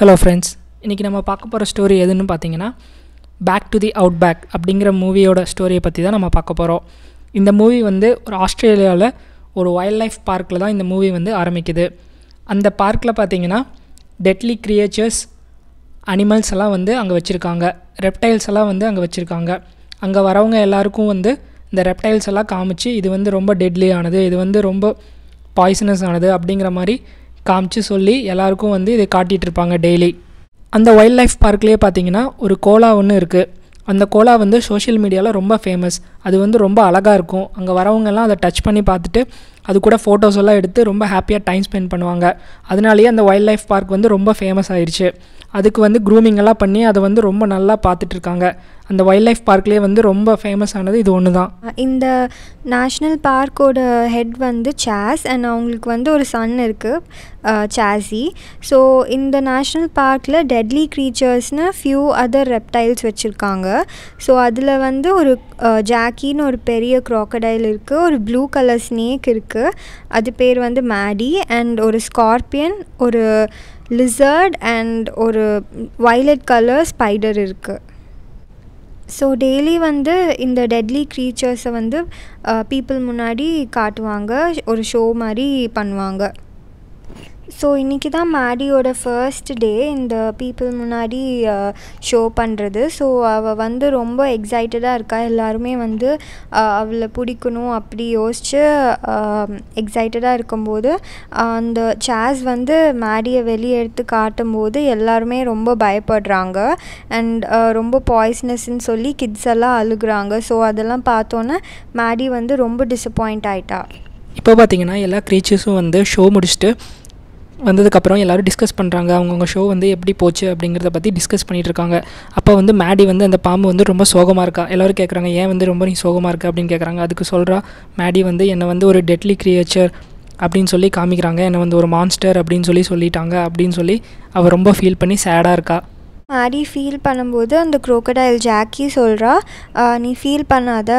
hello friends இன்றைக்கி நம்ம பார்க்க போகிற ஸ்டோரி எதுன்னு பார்த்தீங்கன்னா back to the outback அப்படிங்கிற மூவியோட ஸ்டோரியை பற்றி தான் நம்ம பார்க்க போகிறோம் இந்த மூவி வந்து ஒரு ஆஸ்திரேலியாவில் ஒரு வைல்ட் லைஃப் பார்க்கில் தான் இந்த மூவி வந்து ஆரம்பிக்குது அந்த பார்க்கில் பார்த்தீங்கன்னா டெட்லி கிரியேச்சர்ஸ் அனிமல்ஸ் எல்லாம் வந்து அங்கே வச்சுருக்காங்க ரெப்டைல்ஸ் எல்லாம் வந்து அங்கே வச்சுருக்காங்க அங்கே வரவங்க எல்லாருக்கும் வந்து இந்த ரெப்டைல்ஸ் எல்லாம் காமிச்சு இது வந்து ரொம்ப டெட்லியானது இது வந்து ரொம்ப பாய்சனஸ் ஆனது அப்படிங்கிற மாதிரி காமிச்சு சொல்லி எல்லாருக்கும் வந்து இதை இருப்பாங்க டெய்லி அந்த வைல்ட் லைஃப் பார்க்லேயே பார்த்தீங்கன்னா ஒரு கோலா ஒன்று இருக்குது அந்த கோலா வந்து சோஷியல் மீடியாவில் ரொம்ப ஃபேமஸ் அது வந்து ரொம்ப அழகாக இருக்கும் அங்கே வரவங்கெல்லாம் அதை டச் பண்ணி பார்த்துட்டு அது கூட ஃபோட்டோஸ் எல்லாம் எடுத்து ரொம்ப ஹாப்பியாக டைம் ஸ்பெண்ட் பண்ணுவாங்க அதனாலேயே அந்த வைல்ட் லைஃப் பார்க் வந்து ரொம்ப ஃபேமஸ் ஆயிடுச்சு அதுக்கு வந்து க்ரூமிங் எல்லாம் பண்ணி அதை வந்து ரொம்ப நல்லா பார்த்துட்ருக்காங்க அந்த வைல்ட் லைஃப் பார்க்லேயே வந்து ரொம்ப ஃபேமஸ் ஆனது இது ஒன்று தான் இந்த நேஷ்னல் பார்க்கோட ஹெட் வந்து சாஸ் அண்ட் அவங்களுக்கு வந்து ஒரு சன் இருக்குது சாஸி ஸோ இந்த நேஷ்னல் பார்க்கில் டெட்லி க்ரீச்சர்ஸ்னு ஃபியூ அதர் ரெப்டைல்ஸ் வச்சுருக்காங்க ஸோ அதில் வந்து ஒரு ஜாக்கின்னு ஒரு பெரிய க்ராக்கடைல் இருக்குது ஒரு ப்ளூ கலர் ஸ்னேக் இருக்குது அது பேர் வந்து மேடி அண்ட் ஒரு ஸ்கார்பியன் ஒரு லிசர்ட் அண்ட் ஒரு வைலட் கலர் ஸ்பைடர் இருக்குது ஸோ டெய்லி வந்து இந்த டெட்லி க்ரீச்சர்ஸை வந்து பீப்புள் uh, முன்னாடி காட்டுவாங்க ஒரு ஷோ மாதிரி பண்ணுவாங்க ஸோ இன்றைக்கி தான் மேடியோட ஃபர்ஸ்ட் டே இந்த பீப்புள் முன்னாடி ஷோ பண்ணுறது ஸோ அவள் வந்து ரொம்ப எக்ஸைட்டடாக இருக்கா எல்லாருமே வந்து அவளை பிடிக்கணும் அப்படி யோசித்து எக்ஸைட்டடாக இருக்கும்போது அந்த சேஸ் வந்து மேடியை வெளியே எடுத்து காட்டும்போது எல்லாருமே ரொம்ப பயப்படுறாங்க அண்ட் ரொம்ப பாய்ஸ்னஸ்ன்னு சொல்லி கிட்ஸ் எல்லாம் அழுகுறாங்க ஸோ அதெல்லாம் பார்த்தோன்னே மேடி வந்து ரொம்ப டிசப்பாயிண்ட் ஆகிட்டா இப்போ பார்த்தீங்கன்னா எல்லா க்ரீச்சர்ஸும் வந்து ஷோ முடிச்சுட்டு வந்ததுக்கப்புறம் எல்லோரும் டிஸ்கஸ் பண்ணுறாங்க அவங்கவுங்க ஷோ வந்து எப்படி போச்சு அப்படிங்கிறத பற்றி டிஸ்கஸ் பண்ணிகிட்டு இருக்காங்க அப்போ வந்து மேடி வந்து அந்த பாம்பு வந்து ரொம்ப சோகமாக இருக்கா எல்லோரும் கேட்குறாங்க ஏன் வந்து ரொம்ப நீ சோகமாக இருக்கா அப்படின்னு கேட்குறாங்க அதுக்கு சொல்கிறா மேடி வந்து என்னை வந்து ஒரு டெட்லி கிரியேச்சர் அப்படின்னு சொல்லி காமிக்கிறாங்க என்னை வந்து ஒரு மான்ஸ்டர் அப்படின்னு சொல்லி சொல்லிட்டாங்க அப்படின்னு சொல்லி அவள் ரொம்ப ஃபீல் பண்ணி சேடாக இருக்கா மாரி ஃபீல் பண்ணும்போது அந்த குரோக்கடைல் ஜாக்கி சொல்கிறா நீ ஃபீல் பண்ணாத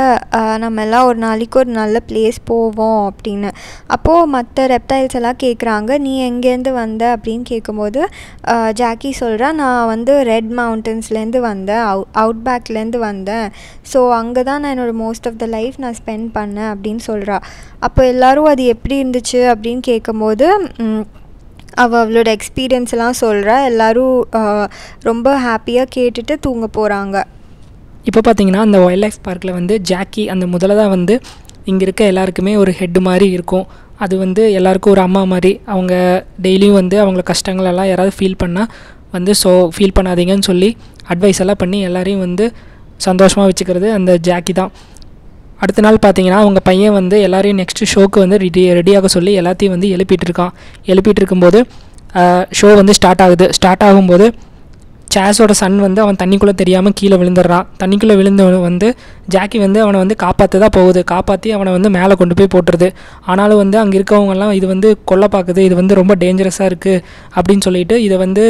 நம்ம எல்லாம் ஒரு நாளைக்கு ஒரு நல்ல பிளேஸ் போவோம் அப்படின்னு அப்போது மற்ற ரெப்டைல்ஸ் எல்லாம் கேட்குறாங்க நீ எங்கேருந்து வந்த அப்படின்னு கேட்கும்போது ஜாக்கி சொல்கிறா நான் வந்து ரெட் மவுண்டன்ஸ்லேருந்து வந்தேன் அவு அவுட் பேக்லேருந்து வந்தேன் ஸோ அங்கே தான் நான் என்னோடய மோஸ்ட் ஆஃப் த லைஃப் நான் ஸ்பெண்ட் பண்ணேன் அப்படின்னு சொல்கிறா அப்போ எல்லோரும் அது எப்படி இருந்துச்சு அப்படின்னு கேட்கும்போது அவள் அவளோட எக்ஸ்பீரியன்ஸ்லாம் சொல்கிறா எல்லோரும் ரொம்ப ஹாப்பியாக கேட்டுட்டு தூங்க போகிறாங்க இப்போ பார்த்தீங்கன்னா அந்த ஒயில்ட் லைஃப் பார்க்கில் வந்து ஜாக்கி அந்த முதல்ல தான் வந்து இங்கே இருக்க எல்லாருக்குமே ஒரு ஹெட்டு மாதிரி இருக்கும் அது வந்து எல்லாருக்கும் ஒரு அம்மா மாதிரி அவங்க டெய்லியும் வந்து அவங்கள கஷ்டங்களெல்லாம் யாராவது ஃபீல் பண்ணால் வந்து ஸோ ஃபீல் பண்ணாதீங்கன்னு சொல்லி அட்வைஸ் எல்லாம் பண்ணி எல்லாரையும் வந்து சந்தோஷமாக வச்சுக்கிறது அந்த ஜாக்கி தான் அடுத்த நாள் பார்த்தீங்கன்னா அவங்க பையன் வந்து எல்லாரையும் நெக்ஸ்ட் ஷோக்கு வந்து ரெடி ரெடியாக சொல்லி எல்லாத்தையும் வந்து எழுப்பிட்டு இருக்கான் எழுப்பிட்டு இருக்கும்போது ஷோ வந்து ஸ்டார்ட் ஆகுது ஸ்டார்ட் ஆகும்போது சேஸோட சன் வந்து அவன் தண்ணிக்குள்ளே தெரியாமல் கீழே விழுந்துடுறான் தண்ணிக்குள்ளே விழுந்தவன் வந்து ஜாக்கி வந்து அவனை வந்து காப்பாற்ற தான் போகுது காப்பாற்றி அவனை வந்து மேலே கொண்டு போய் போட்டுருது ஆனாலும் வந்து அங்கே இருக்கவங்கெல்லாம் இது வந்து கொல்ல பார்க்குது இது வந்து ரொம்ப டேஞ்சரஸாக இருக்குது அப்படின்னு சொல்லிட்டு இதை வந்து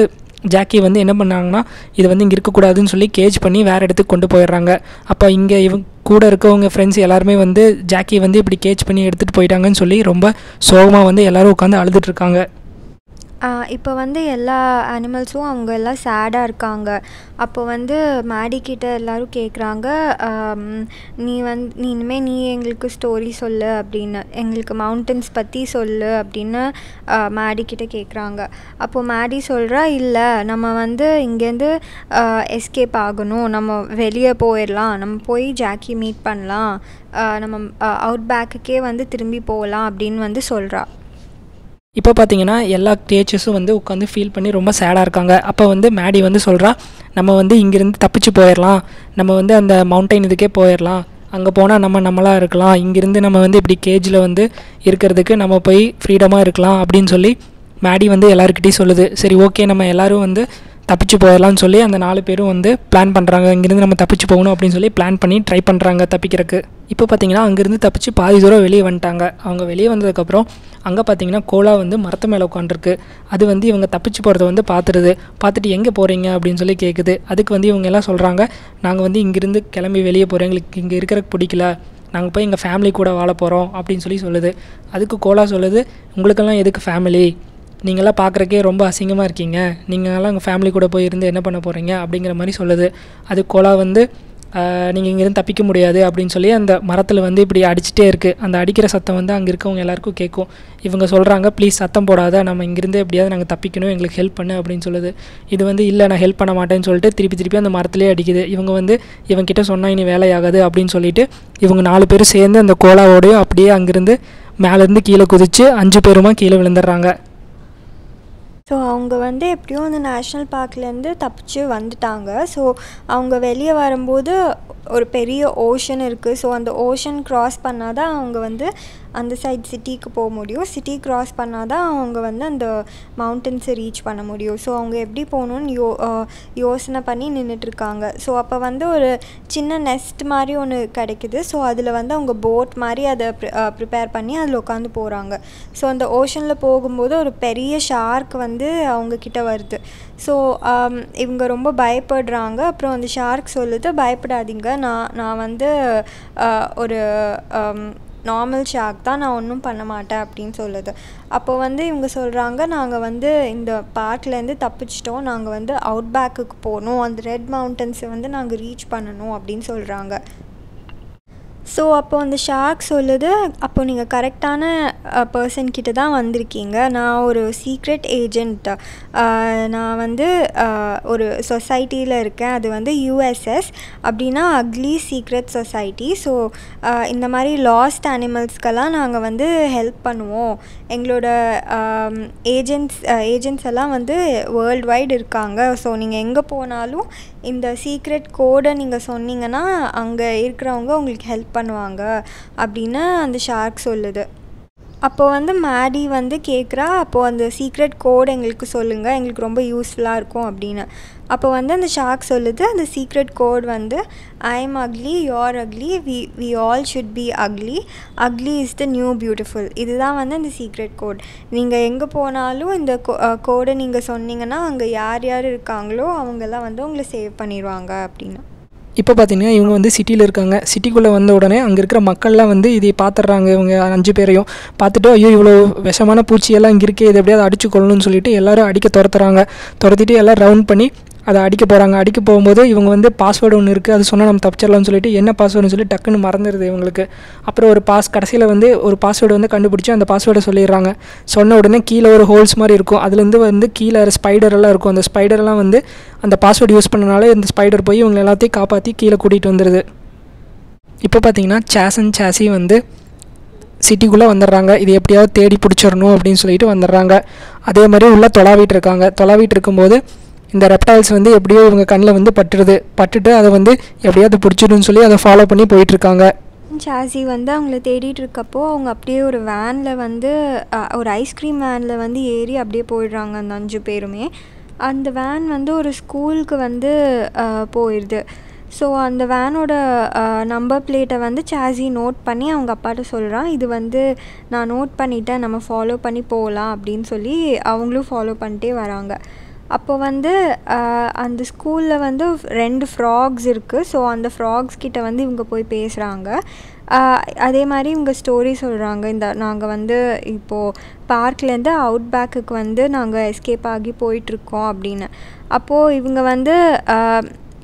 ஜாக்கி வந்து என்ன பண்ணாங்கன்னா இது வந்து இங்கே இருக்கக்கூடாதுன்னு சொல்லி கேஜ் பண்ணி வேறு இடத்துக்கு கொண்டு போயிடுறாங்க அப்போ இங்கே இவங்க கூட இருக்கவங்க ஃப்ரெண்ட்ஸ் எல்லாருமே வந்து ஜாக்கி வந்து இப்படி கேஜ் பண்ணி எடுத்துகிட்டு போயிட்டாங்கன்னு சொல்லி ரொம்ப சோகமாக வந்து எல்லோரும் உட்காந்து அழுதுட்டுருக்காங்க இப்போ வந்து எல்லா அனிமல்ஸும் அவங்க எல்லாம் சேடாக இருக்காங்க அப்போ வந்து மேடிக்கிட்ட எல்லோரும் கேட்குறாங்க நீ வந்து நீ இனிமேல் நீ எங்களுக்கு ஸ்டோரி சொல்லு அப்படின்னு எங்களுக்கு மவுண்டன்ஸ் பற்றி சொல்லு அப்படின்னு மேடிக்கிட்ட கேட்குறாங்க அப்போது மேடி சொல்கிறா இல்லை நம்ம வந்து இங்கேருந்து எஸ்கேப் ஆகணும் நம்ம வெளியே போயிடலாம் நம்ம போய் ஜாக்கி மீட் பண்ணலாம் நம்ம அவுட் பேக்குக்கே வந்து திரும்பி போகலாம் அப்படின்னு வந்து சொல்கிறா இப்போ பார்த்தீங்கன்னா எல்லா டீச்சர்ஸும் வந்து உட்காந்து ஃபீல் பண்ணி ரொம்ப சேடாக இருக்காங்க அப்போ வந்து மேடி வந்து சொல்கிறா நம்ம வந்து இங்கேருந்து தப்பிச்சு போயிடலாம் நம்ம வந்து அந்த மவுண்டைன் இதுக்கே போயிடலாம் அங்கே போனால் நம்ம நம்மளாக இருக்கலாம் இங்கேருந்து நம்ம வந்து இப்படி கேஜில் வந்து இருக்கிறதுக்கு நம்ம போய் ஃப்ரீடமாக இருக்கலாம் அப்படின்னு சொல்லி மேடி வந்து எல்லாருக்கிட்டேயும் சொல்லுது சரி ஓகே நம்ம எல்லோரும் வந்து தப்பிச்சு போயிடலாம்னு சொல்லி அந்த நாலு பேரும் வந்து பிளான் பண்ணுறாங்க இங்கேருந்து நம்ம தப்பிச்சு போகணும் அப்படின்னு சொல்லி பிளான் பண்ணி ட்ரை பண்ணுறாங்க தப்பிக்கிறதுக்கு இப்போ பார்த்தீங்கன்னா அங்கேருந்து தப்பிச்சு பாதி தூரம் வெளியே வந்துட்டாங்க அவங்க வெளியே வந்ததுக்கப்புறம் அங்கே பார்த்தீங்கன்னா கோலா வந்து மரத்து மேலே உட்காந்துருக்கு அது வந்து இவங்க தப்பிச்சு போகிறத வந்து பார்த்துருது பார்த்துட்டு எங்கே போகிறீங்க அப்படின்னு சொல்லி கேட்குது அதுக்கு வந்து இவங்க எல்லாம் சொல்கிறாங்க நாங்கள் வந்து இங்கேருந்து கிளம்பி வெளியே போகிறோம் எங்களுக்கு இங்கே இருக்கிறக்கு பிடிக்கல நாங்கள் போய் எங்கள் ஃபேமிலி கூட வாழ போகிறோம் அப்படின்னு சொல்லி சொல்லுது அதுக்கு கோலா சொல்லுது உங்களுக்கெல்லாம் எதுக்கு ஃபேமிலி நீங்களாம் பார்க்குறக்கே ரொம்ப அசிங்கமாக இருக்கீங்க நீங்களாம் உங்கள் ஃபேமிலி கூட போய் இருந்து என்ன பண்ண போகிறீங்க அப்படிங்கிற மாதிரி சொல்லுது அது கோலா வந்து நீங்கள் இங்கேருந்து தப்பிக்க முடியாது அப்படின்னு சொல்லி அந்த மரத்தில் வந்து இப்படி அடிச்சுட்டே இருக்குது அந்த அடிக்கிற சத்தம் வந்து அங்கே இருக்கவங்க எல்லாருக்கும் கேட்கும் இவங்க சொல்கிறாங்க ப்ளீஸ் சத்தம் போடாத நம்ம இங்கேருந்து எப்படியாவது நாங்கள் தப்பிக்கணும் எங்களுக்கு ஹெல்ப் பண்ணு அப்படின்னு சொல்லுது இது வந்து இல்லை நான் ஹெல்ப் பண்ண மாட்டேன்னு சொல்லிட்டு திருப்பி திருப்பி அந்த மரத்துலேயே அடிக்குது இவங்க வந்து இவங்ககிட்ட சொன்னால் இனி வேலையாகாது அப்படின்னு சொல்லிட்டு இவங்க நாலு பேரும் சேர்ந்து அந்த கோலாவோடையும் அப்படியே அங்கேருந்து மேலேருந்து கீழே குதித்து அஞ்சு பேருமா கீழே விழுந்துடுறாங்க ஸோ அவங்க வந்து எப்படியோ அந்த நேஷ்னல் பார்க்லேருந்து தப்பிச்சு வந்துட்டாங்க ஸோ அவங்க வெளியே வரும்போது ஒரு பெரிய ஓஷன் இருக்குது ஸோ அந்த ஓஷன் க்ராஸ் பண்ணால் தான் அவங்க வந்து அந்த சைட் சிட்டிக்கு போக முடியும் சிட்டி க்ராஸ் பண்ணால் தான் அவங்க வந்து அந்த மவுண்டன்ஸை ரீச் பண்ண முடியும் ஸோ அவங்க எப்படி போகணுன்னு யோ யோசனை பண்ணி நின்றுட்டுருக்காங்க ஸோ அப்போ வந்து ஒரு சின்ன நெஸ்ட் மாதிரி ஒன்று கிடைக்குது ஸோ அதில் வந்து அவங்க போட் மாதிரி அதை ப்ரிப்பேர் பண்ணி அதில் உட்காந்து போகிறாங்க ஸோ அந்த ஓஷனில் போகும்போது ஒரு பெரிய ஷார்க் வந்து அவங்க கிட்ட வருது ஸோ இவங்க ரொம்ப பயப்படுறாங்க அப்புறம் அந்த ஷார்க் சொல்லுது பயப்படாதீங்க நான் நான் வந்து ஒரு நார்மல் ஷாக் தான் நான் ஒன்றும் பண்ண மாட்டேன் அப்படின்னு சொல்லுது அப்போ வந்து இவங்க சொல்கிறாங்க நாங்கள் வந்து இந்த பார்க்லேருந்து தப்பிச்சிட்டோம் நாங்கள் வந்து அவுட் பேக்குக்கு போகணும் அந்த ரெட் மவுண்டன்ஸை வந்து நாங்கள் ரீச் பண்ணணும் அப்படின்னு சொல்கிறாங்க ஸோ அப்போது அந்த ஷார்க் சொல்லுது அப்போது நீங்கள் கரெக்டான பர்சன் கிட்ட தான் வந்திருக்கீங்க நான் ஒரு சீக்ரெட் ஏஜெண்ட் நான் வந்து ஒரு சொசைட்டியில் இருக்கேன் அது வந்து யூஎஸ்எஸ் அப்படின்னா அக்லி சீக்ரெட் சொசைட்டி ஸோ இந்த மாதிரி லாஸ்ட் அனிமல்ஸ்க்கெல்லாம் நாங்கள் வந்து ஹெல்ப் பண்ணுவோம் எங்களோட ஏஜென்ட்ஸ் ஏஜென்ட்ஸ் எல்லாம் வந்து வேர்ல்டு வைட் இருக்காங்க ஸோ நீங்கள் எங்கே போனாலும் இந்த சீக்ரெட் கோடை நீங்கள் சொன்னீங்கன்னா அங்கே இருக்கிறவங்க உங்களுக்கு ஹெல்ப் பண்ணுவாங்க அப்படின்னு அந்த ஷார்க் சொல்லுது அப்போது வந்து மேடி வந்து கேட்குறா அப்போது அந்த சீக்ரெட் கோட் எங்களுக்கு சொல்லுங்கள் எங்களுக்கு ரொம்ப யூஸ்ஃபுல்லாக இருக்கும் அப்படின்னு அப்போ வந்து அந்த ஷாக் சொல்லுது அந்த சீக்ரெட் கோட் வந்து I am ugly you're ugly we we all should be ugly ugly is the new beautiful இதுதான் வந்து அந்த சீக்ரெட் கோட் நீங்கள் எங்கே போனாலும் இந்த கோ கோடை நீங்கள் சொன்னீங்கன்னா அங்கே யார் யார் இருக்காங்களோ அவங்கெல்லாம் வந்து உங்களை சேவ் பண்ணிடுவாங்க அப்படின்னு இப்போ பார்த்தீங்கன்னா இவங்க வந்து சிட்டியில் இருக்காங்க சிட்டிக்குள்ளே வந்த உடனே அங்கே இருக்கிற மக்கள்லாம் வந்து இதை பார்த்துட்றாங்க இவங்க அஞ்சு பேரையும் பார்த்துட்டு ஐயோ இவ்வளோ விஷமான பூச்சியெல்லாம் இங்கே இருக்கே இது எப்படியாவது அடிச்சு கொள்ளணும்னு சொல்லிட்டு எல்லோரும் அடிக்க துரத்துறாங்க துரத்திட்டு எல்லாம் ரவுண்ட் பண்ணி அதை அடிக்க போகிறாங்க அடிக்க போகும்போது இவங்க வந்து பாஸ்வேர்டு ஒன்று இருக்குது அது சொன்னால் நம்ம தப்பிச்சிடலாம்னு சொல்லிட்டு என்ன பாஸ்வேர்டுன்னு சொல்லி டக்குன்னு மறந்துடுது இவங்களுக்கு அப்புறம் ஒரு பாஸ் கடைசியில் வந்து ஒரு பாஸ்வேர்டு வந்து கண்டுபிடிச்சி அந்த பாஸ்வேர்டை சொல்லிடுறாங்க சொன்ன உடனே கீழே ஒரு ஹோல்ஸ் மாதிரி இருக்கும் அதுலேருந்து வந்து கீழே ஸ்பைடர் எல்லாம் இருக்கும் அந்த ஸ்பைடர்லாம் வந்து அந்த பாஸ்வேர்டு யூஸ் பண்ணனால இந்த ஸ்பைடர் போய் இவங்க எல்லாத்தையும் காப்பாற்றி கீழே கூட்டிகிட்டு வந்துடுது இப்போ பார்த்தீங்கன்னா சேஸ் அண்ட் சேசி வந்து சிட்டிக்குள்ளே வந்துடுறாங்க இது எப்படியாவது தேடி பிடிச்சிடணும் அப்படின்னு சொல்லிட்டு வந்துடுறாங்க அதே மாதிரி உள்ளே தொலாவிட்டு இருக்காங்க தொலாவிட்டு இருக்கும்போது இந்த ரெப்டைல்ஸ் வந்து எப்படியோ இவங்க கண்ணில் வந்து பட்டுடுது பட்டுட்டு அதை வந்து எப்படியாவது பிடிச்சிடுன்னு சொல்லி அதை ஃபாலோ பண்ணி போயிட்டுருக்காங்க சாசி வந்து அவங்கள தேடிட்டு இருக்கப்போ அவங்க அப்படியே ஒரு வேனில் வந்து ஒரு ஐஸ்கிரீம் வேனில் வந்து ஏறி அப்படியே போயிடுறாங்க அந்த அஞ்சு பேருமே அந்த வேன் வந்து ஒரு ஸ்கூலுக்கு வந்து போயிடுது ஸோ அந்த வேனோட நம்பர் பிளேட்டை வந்து சாசி நோட் பண்ணி அவங்க அப்பாட்ட சொல்கிறான் இது வந்து நான் நோட் பண்ணிவிட்டேன் நம்ம ஃபாலோ பண்ணி போகலாம் அப்படின்னு சொல்லி அவங்களும் ஃபாலோ பண்ணிட்டே வராங்க அப்போ வந்து அந்த ஸ்கூலில் வந்து ரெண்டு ஃப்ராக்ஸ் இருக்குது ஸோ அந்த ஃப்ராக்ஸ் கிட்ட வந்து இவங்க போய் பேசுகிறாங்க அதே மாதிரி இவங்க ஸ்டோரி சொல்கிறாங்க இந்த நாங்கள் வந்து இப்போது பார்க்லேருந்து அவுட் பேக்குக்கு வந்து நாங்கள் எஸ்கேப் ஆகி போயிட்டுருக்கோம் அப்படின்னு அப்போது இவங்க வந்து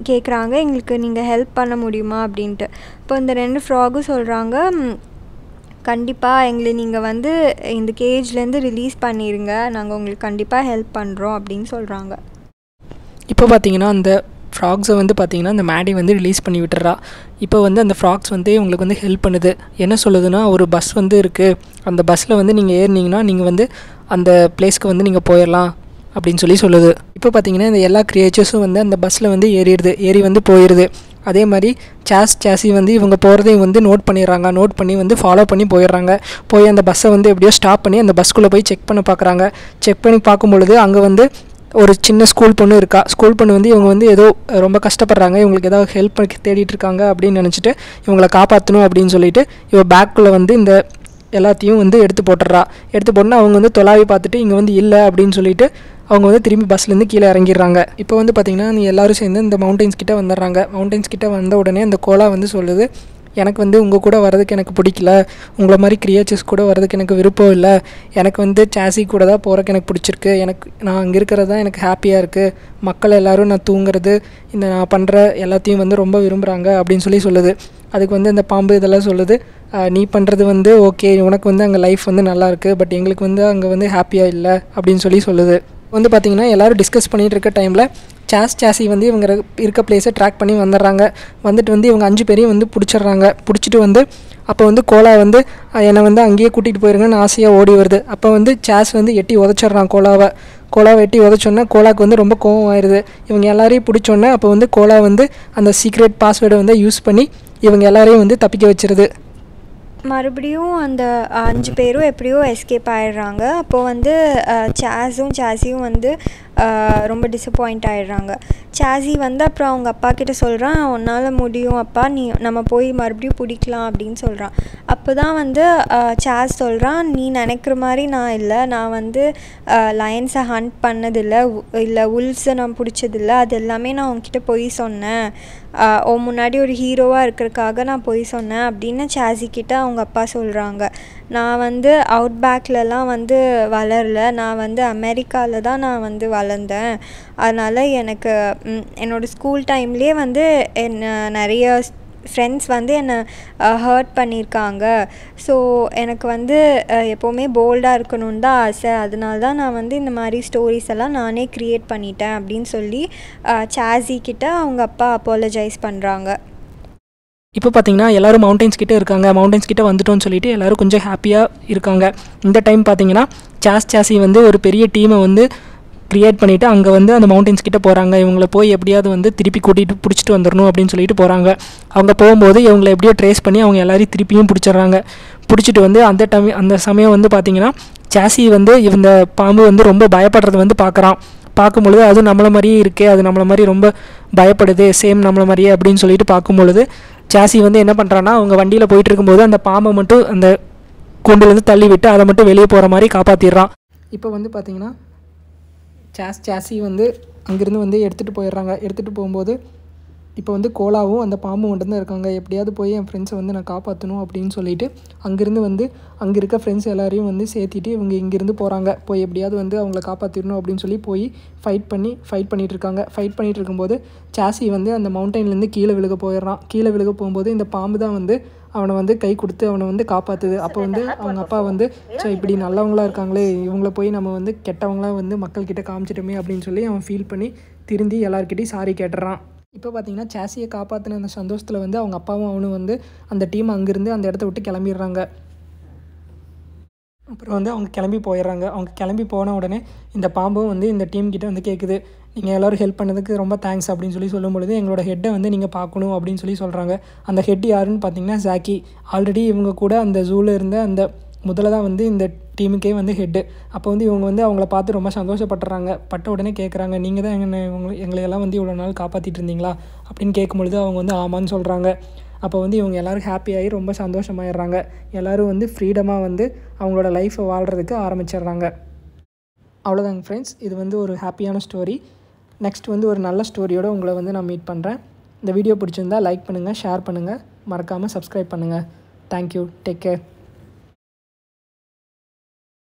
கேட்குறாங்க எங்களுக்கு நீங்கள் ஹெல்ப் பண்ண முடியுமா அப்படின்ட்டு இப்போ இந்த ரெண்டு ஃப்ராகும் சொல்கிறாங்க கண்டிப்பாக எங்களை நீங்கள் வந்து இந்த கேஜ்லேருந்து ரிலீஸ் பண்ணிடுங்க நாங்கள் உங்களுக்கு கண்டிப்பாக ஹெல்ப் பண்ணுறோம் அப்படின்னு சொல்கிறாங்க இப்போ பார்த்தீங்கன்னா அந்த ஃப்ராக்ஸை வந்து பார்த்திங்கன்னா அந்த மேடி வந்து ரிலீஸ் பண்ணி விட்டுறா இப்போ வந்து அந்த ஃப்ராக்ஸ் வந்து உங்களுக்கு வந்து ஹெல்ப் பண்ணுது என்ன சொல்லுதுன்னா ஒரு பஸ் வந்து இருக்குது அந்த பஸ்ஸில் வந்து நீங்கள் ஏறினீங்கன்னா நீங்கள் வந்து அந்த பிளேஸ்க்கு வந்து நீங்கள் போயிடலாம் அப்படின்னு சொல்லி சொல்லுது இப்போ பார்த்தீங்கன்னா இந்த எல்லா க்ரியேச்சர்ஸும் வந்து அந்த பஸ்ஸில் வந்து ஏறிடுது ஏறி வந்து போயிடுது அதே மாதிரி சேஸ் சேசி வந்து இவங்க போகிறதையும் வந்து நோட் பண்ணிடுறாங்க நோட் பண்ணி வந்து ஃபாலோ பண்ணி போயிடுறாங்க போய் அந்த பஸ்ஸை வந்து எப்படியோ ஸ்டாப் பண்ணி அந்த பஸ்க்குள்ளே போய் செக் பண்ண பார்க்குறாங்க செக் பண்ணி பார்க்கும்பொழுது அங்கே வந்து ஒரு சின்ன ஸ்கூல் பொண்ணு இருக்கா ஸ்கூல் பொண்ணு வந்து இவங்க வந்து ஏதோ ரொம்ப கஷ்டப்படுறாங்க இவங்களுக்கு ஏதாவது ஹெல்ப் தேடிட்டு இருக்காங்க அப்படின்னு நினச்சிட்டு இவங்களை காப்பாற்றணும் அப்படின்னு சொல்லிட்டு இவன் பேக்குள்ளே வந்து இந்த எல்லாத்தையும் வந்து எடுத்து போட்டுடுறா எடுத்து போட்டுனா அவங்க வந்து தொலாவி பார்த்துட்டு இங்கே வந்து இல்லை அப்படின்னு சொல்லிட்டு அவங்க வந்து திரும்பி பஸ்லேருந்து கீழே இறங்கிடுறாங்க இப்போ வந்து பார்த்திங்கன்னா எல்லோரும் சேர்ந்து இந்த மவுண்டைன்ஸ் கிட்டே வந்துடுறாங்க மௌண்டைன்ஸ் கிட்டே வந்த உடனே அந்த கோலா வந்து சொல்லுது எனக்கு வந்து உங்கள் கூட வரதுக்கு எனக்கு பிடிக்கல உங்களை மாதிரி கிரியேச்சர்ஸ் கூட வரதுக்கு எனக்கு விருப்பம் இல்லை எனக்கு வந்து சாசி கூட தான் போகிறக்கு எனக்கு பிடிச்சிருக்கு எனக்கு நான் அங்கே இருக்கிறது தான் எனக்கு ஹாப்பியாக இருக்குது மக்கள் எல்லோரும் நான் தூங்குறது இந்த நான் பண்ணுற எல்லாத்தையும் வந்து ரொம்ப விரும்புகிறாங்க அப்படின்னு சொல்லி சொல்லுது அதுக்கு வந்து இந்த பாம்பு இதெல்லாம் சொல்லுது நீ பண்ணுறது வந்து ஓகே உனக்கு வந்து அங்கே லைஃப் வந்து நல்லாயிருக்கு பட் எங்களுக்கு வந்து அங்கே வந்து ஹாப்பியாக இல்லை அப்படின்னு சொல்லி சொல்லுது வந்து பார்த்திங்கன்னா எல்லோரும் டிஸ்கஸ் பண்ணிகிட்டு இருக்க டைமில் சாஸ் சாசி வந்து இவங்க இருக்க பிளேஸை ட்ராக் பண்ணி வந்துடுறாங்க வந்துட்டு வந்து இவங்க அஞ்சு பேரையும் வந்து பிடிச்சிடுறாங்க பிடிச்சிட்டு வந்து அப்போ வந்து கோலா வந்து என்னை வந்து அங்கேயே கூட்டிகிட்டு போயிருங்கன்னு ஆசையாக ஓடி வருது அப்போ வந்து சாஸ் வந்து எட்டி உதச்சிட்றான் கோலாவை கோலாவை எட்டி உதச்சோன்னே கோலாவுக்கு வந்து ரொம்ப கோவம் ஆயிடுது இவங்க எல்லாரையும் பிடிச்சோன்னே அப்போ வந்து கோலா வந்து அந்த சீக்ரெட் பாஸ்வேர்டை வந்து யூஸ் பண்ணி இவங்க எல்லாரையும் வந்து தப்பிக்க வச்சிருது மறுபடியும் அந்த அஞ்சு பேரும் எப்படியோ எஸ்கேப் ஆயிடுறாங்க அப்போது வந்து சாஸும் சாஸியும் வந்து ரொம்ப டிசப்பாயிண்ட் ஆகிடுறாங்க சாசி வந்து அப்புறம் அவங்க அப்பா கிட்டே சொல்கிறான் உன்னால் முடியும் அப்பா நீ நம்ம போய் மறுபடியும் பிடிக்கலாம் அப்படின்னு சொல்கிறான் அப்போ தான் வந்து சாஸ் சொல்கிறான் நீ நினைக்கிற மாதிரி நான் இல்லை நான் வந்து லயன்ஸை ஹண்ட் பண்ணதில்லை இல்லை உல்ஸை நான் பிடிச்சதில்லை அது எல்லாமே நான் உங்ககிட்ட போய் சொன்னேன் ஓ முன்னாடி ஒரு ஹீரோவாக இருக்கிறக்காக நான் போய் சொன்னேன் அப்படின்னு சாசி கிட்ட அவங்க அப்பா சொல்கிறாங்க நான் வந்து அவுட் பேக்லலாம் வந்து வளரல நான் வந்து அமெரிக்காவில் தான் நான் வந்து வள வளர்ந்தேன் அதனால் எனக்கு என்னோடய ஸ்கூல் டைம்லேயே வந்து என்ன நிறைய ஃப்ரெண்ட்ஸ் வந்து என்னை ஹர்ட் பண்ணியிருக்காங்க ஸோ எனக்கு வந்து எப்போவுமே போல்டாக இருக்கணும்னு தான் ஆசை அதனால தான் நான் வந்து இந்த மாதிரி ஸ்டோரிஸ் எல்லாம் நானே க்ரியேட் பண்ணிட்டேன் அப்படின்னு சொல்லி சாசி கிட்ட அவங்க அப்பா அப்பாலஜைஸ் பண்ணுறாங்க இப்போ பார்த்தீங்கன்னா எல்லோரும் மவுண்டன்ஸ் கிட்டே இருக்காங்க மவுண்டன்ஸ் கிட்டே வந்துட்டோம்னு சொல்லிட்டு எல்லோரும் கொஞ்சம் ஹாப்பியாக இருக்காங்க இந்த டைம் பார்த்தீங்கன்னா சாஸ் சாசி வந்து ஒரு பெரிய டீமை வந்து க்ரியேட் பண்ணிவிட்டு அங்கே வந்து அந்த மவுண்டன்ஸ் கிட்ட போகிறாங்க இவங்களை போய் எப்படியாவது வந்து திருப்பி கூட்டிகிட்டு பிடிச்சிட்டு வந்துடணும் அப்படின்னு சொல்லிட்டு போகிறாங்க அவங்க போகும்போது இவங்களை எப்படியோ ட்ரேஸ் பண்ணி அவங்க எல்லாரையும் திருப்பியும் பிடிச்சிடுறாங்க பிடிச்சிட்டு வந்து அந்த டைம் அந்த சமயம் வந்து பார்த்திங்கன்னா சாசி வந்து இந்த பாம்பு வந்து ரொம்ப பயப்படுறது வந்து பார்க்குறான் பார்க்கும்பொழுது அது நம்மளை மாதிரியே இருக்குது அது நம்மளை மாதிரி ரொம்ப பயப்படுது சேம் நம்மளை மாதிரியே அப்படின்னு சொல்லிட்டு பார்க்கும்பொழுது சாசி வந்து என்ன பண்ணுறான்னா அவங்க வண்டியில் போயிட்டு இருக்கும்போது அந்த பாம்பை மட்டும் அந்த கூண்டுலேருந்து தள்ளி விட்டு அதை மட்டும் வெளியே போகிற மாதிரி காப்பாற்றிடுறான் இப்போ வந்து பார்த்திங்கன்னா சாஸ் சேசி வந்து அங்கேருந்து வந்து எடுத்துகிட்டு போயிடுறாங்க எடுத்துகிட்டு போகும்போது இப்போ வந்து கோலாவும் அந்த பாம்பு மட்டும்தான் இருக்காங்க எப்படியாவது போய் என் ஃப்ரெண்ட்ஸை வந்து நான் காப்பாற்றணும் அப்படின்னு சொல்லிட்டு அங்கேருந்து வந்து அங்கே இருக்க ஃப்ரெண்ட்ஸ் எல்லாரையும் வந்து சேர்த்திட்டு இவங்க இங்கேருந்து போகிறாங்க போய் எப்படியாவது வந்து அவங்கள காப்பாற்றிடணும் அப்படின்னு சொல்லி போய் ஃபைட் பண்ணி ஃபைட் பண்ணிகிட்டு இருக்காங்க ஃபைட் பண்ணிகிட்டு இருக்கும்போது சாசி வந்து அந்த மவுண்டைன்லேருந்து கீழே விழுக போயிடுறான் கீழே விழுக போகும்போது இந்த பாம்பு தான் வந்து அவனை வந்து கை கொடுத்து அவனை வந்து காப்பாற்றுது அப்போ வந்து அவங்க அப்பா வந்து ஸோ இப்படி நல்லவங்களாக இருக்காங்களே இவங்கள போய் நம்ம வந்து கெட்டவங்களாம் வந்து மக்கள்கிட்ட காமிச்சிட்டோமே அப்படின்னு சொல்லி அவன் ஃபீல் பண்ணி திருந்தி எல்லாருக்கிட்டையும் சாரி கேட்டுறான் இப்போ பார்த்தீங்கன்னா சாசியை காப்பாற்றின அந்த சந்தோஷத்தில் வந்து அவங்க அப்பாவும் அவனும் வந்து அந்த டீம் அங்கேருந்து அந்த இடத்த விட்டு கிளம்பிடுறாங்க அப்புறம் வந்து அவங்க கிளம்பி போயிடுறாங்க அவங்க கிளம்பி போன உடனே இந்த பாம்பும் வந்து இந்த டீம் கிட்ட வந்து கேட்குது நீங்கள் எல்லோரும் ஹெல்ப் பண்ணதுக்கு ரொம்ப தேங்க்ஸ் அப்படின்னு சொல்லி சொல்லும் பொழுது எங்களோட ஹெட்டை வந்து நீங்கள் பார்க்கணும் அப்படின்னு சொல்லி சொல்கிறாங்க அந்த ஹெட் யாருன்னு பார்த்தீங்கன்னா ஜாக்கி ஆல்ரெடி இவங்க கூட அந்த ஜூவில் இருந்த அந்த முதல்ல தான் வந்து இந்த டீமுக்கே வந்து ஹெட்டு அப்போ வந்து இவங்க வந்து அவங்கள பார்த்து ரொம்ப சந்தோஷப்படுறாங்க பட்ட உடனே கேட்குறாங்க நீங்கள் தான் எங்களை இவங்க எங்களையெல்லாம் வந்து இவ்வளோ நாள் காப்பாற்றிட்டு இருந்தீங்களா அப்படின்னு கேட்கும்பொழுது அவங்க வந்து ஆமான்னு சொல்கிறாங்க அப்போ வந்து இவங்க எல்லோரும் ஹாப்பியாகி ரொம்ப சந்தோஷமாயிடுறாங்க எல்லோரும் வந்து ஃப்ரீடமாக வந்து அவங்களோட லைஃப்பை வாழ்கிறதுக்கு ஆரம்பிச்சிடுறாங்க அவ்வளோதாங்க ஃப்ரெண்ட்ஸ் இது வந்து ஒரு ஹாப்பியான ஸ்டோரி நெக்ஸ்ட் வந்து ஒரு நல்ல ஸ்டோரியோடு உங்களை வந்து நான் மீட் பண்ணுறேன் இந்த வீடியோ பிடிச்சிருந்தால் லைக் பண்ணுங்கள் ஷேர் பண்ணுங்கள் மறக்காமல் சப்ஸ்கிரைப் பண்ணுங்கள் தேங்க்யூ டேக் கேர்